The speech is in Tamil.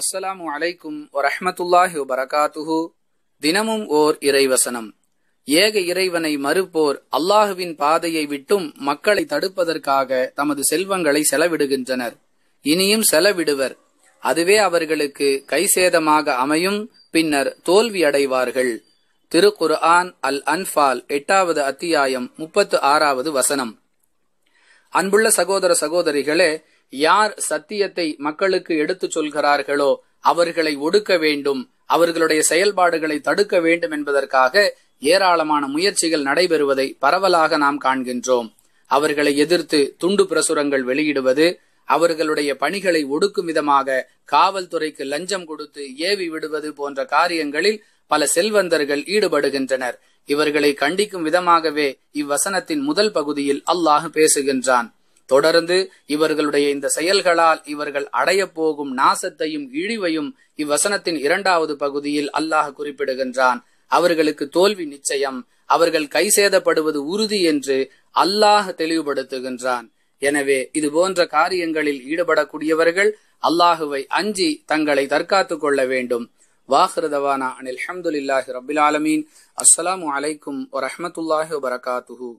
அஸ்ஸலாமு அலைக்கும் வரஹமத்துல்லாஹி வபரகாத்துஹு தினமும் ஓர் இறைவசனம் ஏக இறைவனை மறுப்போர் அல்லாஹுவின் பாதையை விட்டும் மக்களை தடுப்பதற்காக தமது செல்வங்களை செலவிடுகின்றனர் இனியும் செலவிடுவர் அதுவே அவர்களுக்கு கைசேதமாக அமையும் பின்னர் தோல்வி அடைவார்கள் திருக்குர் ஆன் அல் அன்பால் எட்டாவது அத்தியாயம் முப்பத்து ஆறாவது வசனம் அன்புள்ள சகோதர சகோதரிகளே யார் சத்தியத்தை மக்களுக்கு எடுத்துச் சொல்கிறார்களோ அவர்களை ஒடுக்க வேண்டும் அவர்களுடைய செயல்பாடுகளை தடுக்க வேண்டும் என்பதற்காக ஏராளமான முயற்சிகள் நடைபெறுவதை பரவலாக நாம் காண்கின்றோம் அவர்களை எதிர்த்து துண்டு பிரசுரங்கள் வெளியிடுவது அவர்களுடைய பணிகளை ஒடுக்கும் விதமாக காவல்துறைக்கு லஞ்சம் கொடுத்து ஏவி விடுவது போன்ற காரியங்களில் பல செல்வந்தர்கள் ஈடுபடுகின்றனர் இவர்களை கண்டிக்கும் விதமாகவே இவ்வசனத்தின் முதல் பகுதியில் அல்லாஹ் பேசுகின்றான் தொடர்ந்து இவர்களுடைய இந்த செயல்களால் இவர்கள் அடைய போகும் நாசத்தையும் இழிவையும் இவ்வசனத்தின் இரண்டாவது பகுதியில் அல்லாஹ் குறிப்பிடுகின்றான் அவர்களுக்கு தோல்வி நிச்சயம் அவர்கள் கை சேதப்படுவது உறுதி என்று அல்லாஹ் தெளிவுபடுத்துகின்றான் எனவே இது போன்ற காரியங்களில் ஈடுபடக்கூடியவர்கள் அல்லாஹுவை அஞ்சி தங்களை தற்காத்து கொள்ள வேண்டும் வாஹ்ரதவானா அனில் அஹமதுல்லாஹி ரபில் ஆலமீன் அஸ்லாம் வலைக்கும் வரமத்துல்லாஹி வரகாத்துஹூ